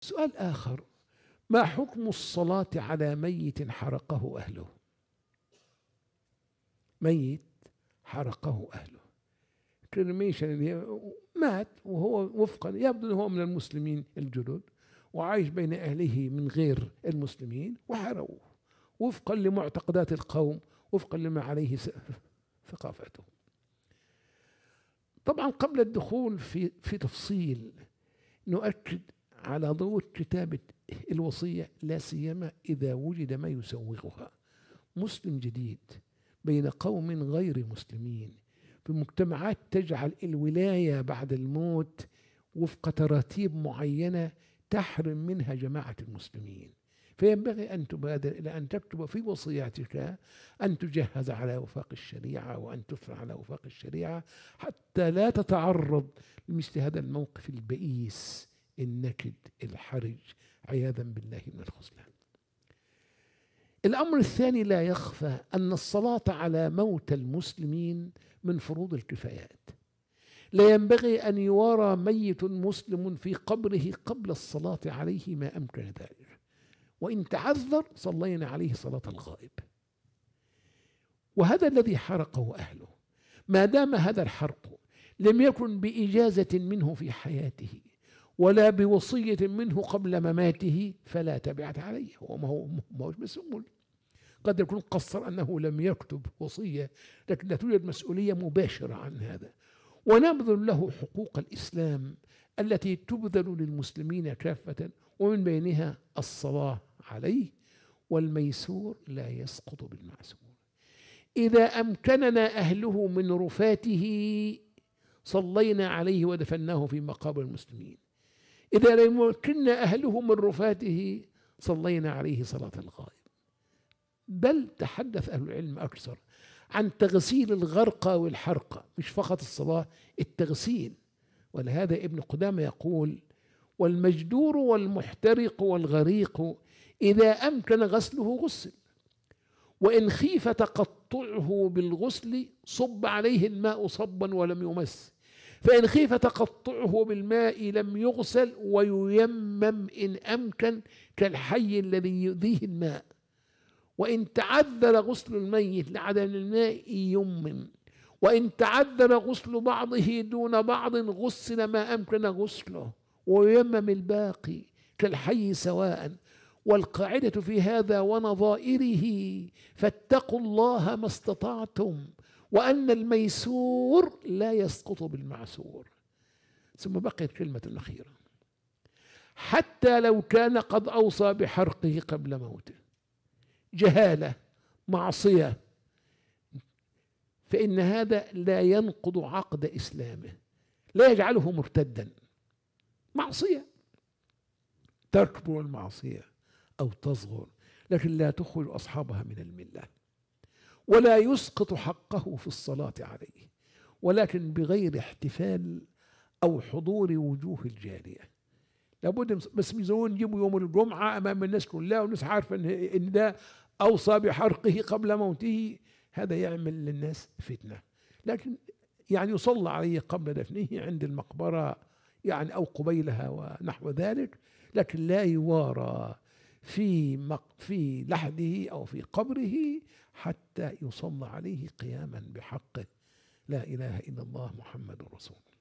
سؤال آخر ما حكم الصلاة على ميت حرقه أهله ميت حرقه أهله كريميشن اللي هي مات وهو وفقا يبدو أنه هو من المسلمين الجدد وعايش بين أهله من غير المسلمين وحرقوه وفقا لمعتقدات القوم وفقا لما عليه ثقافتهم طبعا قبل الدخول في في تفصيل نؤكد على ضوء كتابة الوصية لا سيما إذا وجد ما يسوغها مسلم جديد بين قوم غير مسلمين في مجتمعات تجعل الولاية بعد الموت وفق تراتيب معينة تحرم منها جماعة المسلمين فينبغي أن تبادر إلى أن تكتب في وصياتك أن تجهز على وفاق الشريعة وأن تفعل على وفاق الشريعة حتى لا تتعرض لمثل هذا الموقف البئيس النكد الحرج عياذا بالله من الخذلان الامر الثاني لا يخفى ان الصلاه على موت المسلمين من فروض الكفايات لا ينبغي ان يوارى ميت مسلم في قبره قبل الصلاه عليه ما امكن ذلك وان تعذر صلينا عليه صلاه الغائب وهذا الذي حرقه اهله ما دام هذا الحرق لم يكن باجازه منه في حياته ولا بوصية منه قبل مماته فلا تبعة عليه هو ما هو ما هوش مسؤول قد يكون قصر أنه لم يكتب وصية لكن لا توجد مسؤولية مباشرة عن هذا ونبذل له حقوق الإسلام التي تبذل للمسلمين كافة ومن بينها الصلاة عليه والميسور لا يسقط بالمعسور إذا أمكننا أهله من رفاته صلينا عليه ودفناه في مقابر المسلمين إذا لم يمكننا أهله من رفاته صلينا عليه صلاة الغائب بل تحدث أهل العلم أكثر عن تغسيل الغرقى والحرقة مش فقط الصلاة التغسيل ولهذا ابن قدامة يقول والمجدور والمحترق والغريق إذا أمكن غسله غسل وإن خيف تقطعه بالغسل صب عليه الماء صبا ولم يمس فإن خيف تقطعه بالماء لم يغسل وييمم إن أمكن كالحي الذي يؤذيه الماء وإن تعذر غسل الميت لعدم الماء يمم وإن تعذر غسل بعضه دون بعض غسل ما أمكن غسله ويمم الباقي كالحي سواء والقاعدة في هذا ونظائره فاتقوا الله ما استطعتم وأن الميسور لا يسقط بالمعسور ثم بقيت كلمة الأخيرة حتى لو كان قد أوصى بحرقه قبل موته جهالة معصية فإن هذا لا ينقض عقد إسلامه لا يجعله مرتدا معصية تكبر المعصية أو تصغر لكن لا تخرج أصحابها من المله ولا يسقط حقه في الصلاة عليه ولكن بغير احتفال أو حضور وجوه الجارية لابد بس ميزون يجيبوا يوم الجمعة أمام الناس كلها والناس عارفة إن ده أوصى بحرقه قبل موته هذا يعمل للناس فتنة لكن يعني يصلى عليه قبل دفنه عند المقبرة يعني أو قبيلها ونحو ذلك لكن لا يوارى في في لحده او في قبره حتى يصلى عليه قياما بحقه لا اله الا الله محمد رسول الله